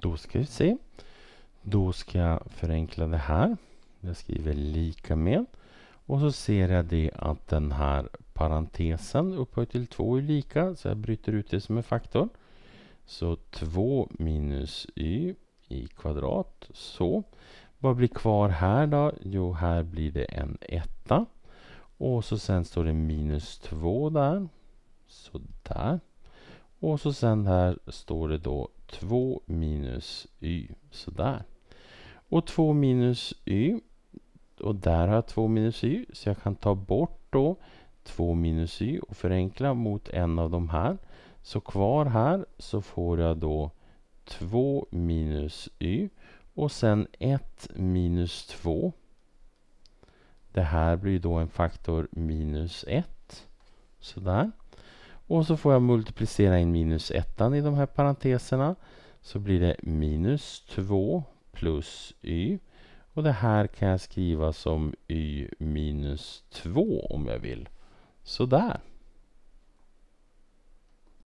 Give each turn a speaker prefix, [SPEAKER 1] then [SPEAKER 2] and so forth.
[SPEAKER 1] Då ska vi se. Då ska jag förenkla det här. Jag skriver lika med. Och så ser jag det att den här parentesen upphöjt till 2 är lika, så jag bryter ut det som en faktor. Så 2 minus y i kvadrat, så. Vad blir kvar här då? Jo, här blir det en etta. Och så sen står det minus 2 där. Så där. Och så sen här står det då 2 minus y. Sådär. Och 2 minus y. Och där har jag 2 minus y. Så jag kan ta bort då 2 minus y och förenkla mot en av de här. Så kvar här så får jag då 2 minus y. Och sen 1 minus 2. Det här blir då en faktor minus 1. Sådär. Och så får jag multiplicera in minus ettan i de här parenteserna. Så blir det minus 2 plus y. Och det här kan jag skriva som y minus 2 om jag vill. Sådär.